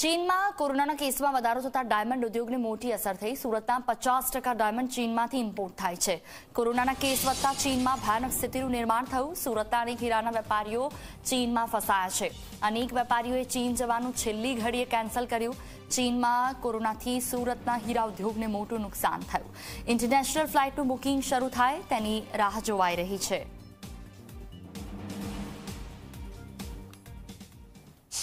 ચીનમાં કોરોનાના કેસમાં વધારો થતા ડાયમંડ ઉદ્યોગને મોટી અસર થઈ સુરતના પચાસ ટકા ડાયમંડ ચીનમાંથી ઇમ્પોર્ટ થાય છે કોરોનાના કેસ વધતા ચીનમાં ભયાનક સ્થિતિનું નિર્માણ થયું સુરતના અને હીરાના વેપારીઓ ચીનમાં ફસાયા છે અનેક વેપારીઓએ ચીન જવાનું છેલ્લી ઘડીએ કેન્સલ કર્યું ચીનમાં કોરોનાથી સુરતના હીરા ઉદ્યોગને મોટું નુકસાન થયું ઇન્ટરનેશનલ ફ્લાઇટનું બુકિંગ શરૂ થાય તેની રાહ જોવાઈ રહી છે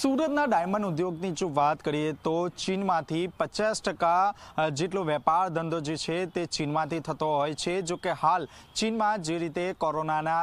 સુરતના ડાયમંડ ઉદ્યોગની જો વાત કરીએ તો ચીનમાંથી પચાસ ટકા જેટલો વેપાર ધંધો જે છે તે ચીનમાંથી થતો હોય છે જો કે હાલ ચીનમાં જે રીતે કોરોનાના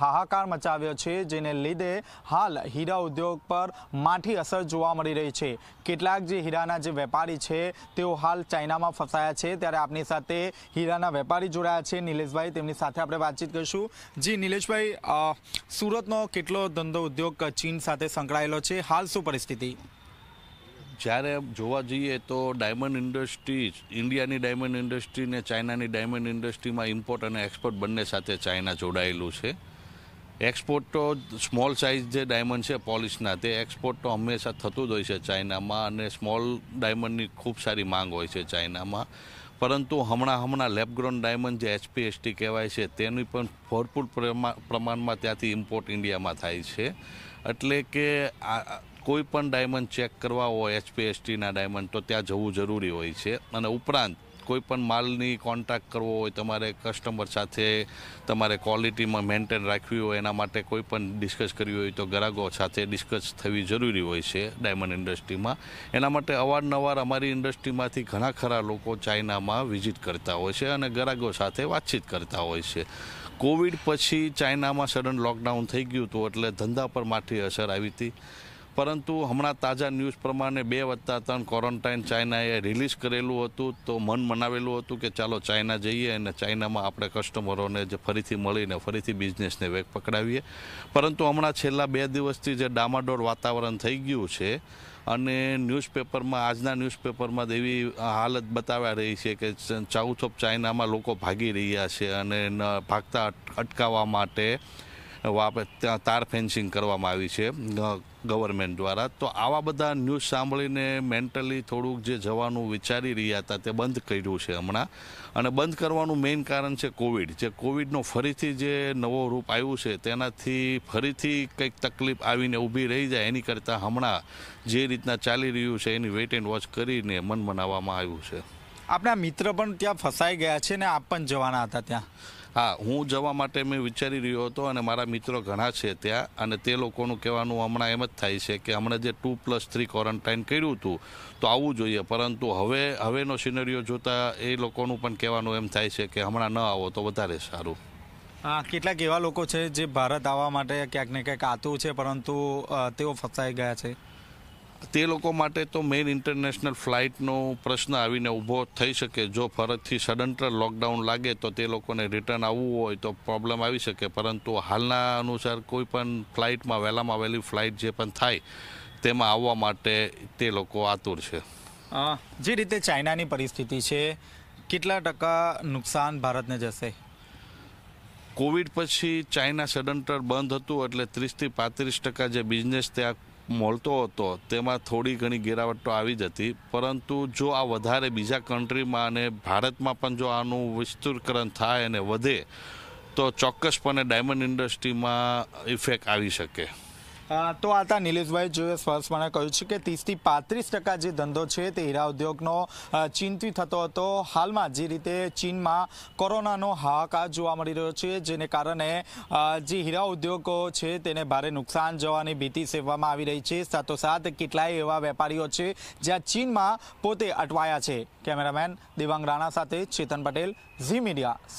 હાહાકાર મચાવ્યો છે જેને લીધે હાલ હીરા ઉદ્યોગ પર માઠી અસર જોવા મળી રહી છે કેટલાક જે હીરાના જે વેપારી છે તેઓ હાલ ચાઇનામાં ફસાયા છે ત્યારે આપની સાથે હીરાના વેપારી જોડાયા છે નિલેશભાઈ તેમની સાથે આપણે વાતચીત કરીશું જી નિલેશભાઈ સુરતનો કેટલો ધંધો ઉદ્યોગ ચીન સાથે સંકળાયેલો છે હાલ શું પરિસ્થિતિ જ્યારે જોવા જઈએ તો ડાયમંડ ઇન્ડસ્ટ્રી ઇન્ડિયાની ડાયમંડ ઇન્ડસ્ટ્રી ને ચાઇનાની ડાયમંડ ઇન્ડસ્ટ્રીમાં ઇમ્પોર્ટ અને એક્સપોર્ટ બંને સાથે ચાઇના જોડાયેલું છે એક્સપોર્ટ તો સ્મોલ સાઇઝ જે ડાયમંડ છે પોલિશના તે એક્સપોર્ટ તો હંમેશા થતું જ હોય છે ચાઇનામાં અને સ્મોલ ડાયમંડની ખૂબ સારી માંગ હોય છે ચાઇનામાં પરંતુ હમણાં હમણાં લેબગ્રોન ડાયમંડ જે એચપીએસટી કહેવાય છે તેની પણ ભરપૂર પ્રમાણમાં ત્યાંથી ઇમ્પોર્ટ ઇન્ડિયામાં થાય છે એટલે કે આ કોઈ પણ ડાયમંડ ચેક કરવા હોય એચપીએસટીના ડાયમંડ તો ત્યાં જવું જરૂરી હોય છે અને ઉપરાંત કોઈ પણ માલની કોન્ટ્રાક્ટ કરવો હોય તમારે કસ્ટમર સાથે તમારે ક્વોલિટીમાં મેન્ટેન રાખવી હોય એના માટે કોઈ પણ ડિસ્કસ કરવી હોય તો ગ્રાહકો સાથે ડિસ્કસ થવી જરૂરી હોય છે ડાયમંડ ઇન્ડસ્ટ્રીમાં એના માટે અવારનવાર અમારી ઇન્ડસ્ટ્રીમાંથી ઘણા ખરા લોકો ચાઇનામાં વિઝિટ કરતા હોય છે અને ગ્રાહકો સાથે વાતચીત કરતા હોય છે કોવિડ પછી ચાઇનામાં સડન લોકડાઉન થઈ ગયું હતું એટલે ધંધા પર માઠી અસર આવી હતી પરંતુ હમણાં તાજા ન્યૂઝ પ્રમાણે બે વત્તા ત્રણ ક્વોરન્ટાઇન ચાઇનાએ રિલીઝ કરેલું હતું તો મન મનાવેલું હતું કે ચાલો ચાઇના જઈએ અને ચાઇનામાં આપણે કસ્ટમરોને જે ફરીથી મળીને ફરીથી બિઝનેસને વેગ પકડાવીએ પરંતુ હમણાં છેલ્લા બે દિવસથી જે ડામાડોળ વાતાવરણ થઈ ગયું છે અને ન્યૂઝપેપરમાં આજના ન્યૂઝપેપરમાં એવી હાલત બતાવ્યા રહી છે કે સાઉથ ઓફ ચાઇનામાં લોકો ભાગી રહ્યા છે અને ભાગતા અટકાવવા માટે તાર ફેન્સિંગ કરવામાં આવી છે ગવર્મેન્ટ દ્વારા તો આવા બધા ન્યૂઝ સાંભળીને મેન્ટલી થોડુંક જે જવાનું વિચારી રહ્યા હતા તે બંધ કર્યું છે હમણાં અને બંધ કરવાનું મેઇન કારણ છે કોવિડ જે કોવિડનો ફરીથી જે નવો રૂપ આવ્યું છે તેનાથી ફરીથી કંઈક તકલીફ આવીને ઊભી રહી જાય એની કરતાં હમણાં જે રીતના ચાલી રહ્યું છે એની વેઇટ એન્ડ વોચ કરીને મન મનાવવામાં આવ્યું છે આપણા મિત્ર પણ ત્યાં ફસાઈ ગયા છે ને આપ પણ જવાના હતા ત્યાં હા હું જવા માટે મેં વિચારી રહ્યો હતો અને મારા મિત્રો ઘણા છે ત્યાં અને તે લોકોનું કહેવાનું હમણાં એમ જ થાય છે કે હમણાં જે ટુ પ્લસ થ્રી ક્વોરન્ટાઇન કર્યું હતું તો આવવું જોઈએ પરંતુ હવે હવેનો સિનરીઓ જોતાં એ લોકોનું પણ કહેવાનું એમ થાય છે કે હમણાં ન આવો તો વધારે સારું હા કેટલાક એવા લોકો છે જે ભારત આવવા માટે ક્યાંક ને ક્યાંક આતું છે પરંતુ તેઓ ફસાઈ ગયા છે તે લોકો માટે તો મેઇન ઇન્ટરનેશનલ ફ્લાઇટનો પ્રશ્ન આવીને ઊભો થઈ શકે જો ફરજથી સડન્ટર લોકડાઉન લાગે તો તે લોકોને રિટર્ન આવવું હોય તો પ્રોબ્લેમ આવી શકે પરંતુ હાલના અનુસાર કોઈ પણ ફ્લાઇટમાં વહેલામાં વહેલી ફ્લાઇટ જે પણ થાય તેમાં આવવા માટે તે લોકો આતુર છે જે રીતે ચાઇનાની પરિસ્થિતિ છે કેટલા ટકા નુકસાન ભારતને જશે કોવિડ પછી ચાઇના સડન્ટર બંધ હતું એટલે ત્રીસથી પાંત્રીસ ટકા જે બિઝનેસ ત્યાં મળતો હતો તેમાં થોડી ઘણી ગિરાવટ તો આવી જ હતી પરંતુ જો આ વધારે બીજા કન્ટ્રીમાં અને ભારતમાં પણ જો આનું વિસ્તૃતકરણ થાય અને વધે તો ચોક્કસપણે ડાયમંડ ઇન્ડસ્ટ્રીમાં ઇફેક્ટ આવી શકે તો આતા નિલેશભાઈ જે સ્પર્શપણે કહ્યું છે કે ત્રીસથી પાંત્રીસ ટકા જે ધંધો છે તે હીરા ઉદ્યોગનો ચિંતિત થતો હતો હાલમાં જે રીતે ચીનમાં કોરોનાનો હાહાકાર જોવા મળી રહ્યો છે જેને કારણે જે હીરા ઉદ્યોગો છે તેને ભારે નુકસાન જવાની ભીતિ સેવવામાં આવી રહી છે સાથોસાથ કેટલાય એવા વેપારીઓ છે જ્યાં ચીનમાં પોતે અટવાયા છે કેમેરામેન દેવાંગ રાણા સાથે ચેતન પટેલ ઝી મીડિયા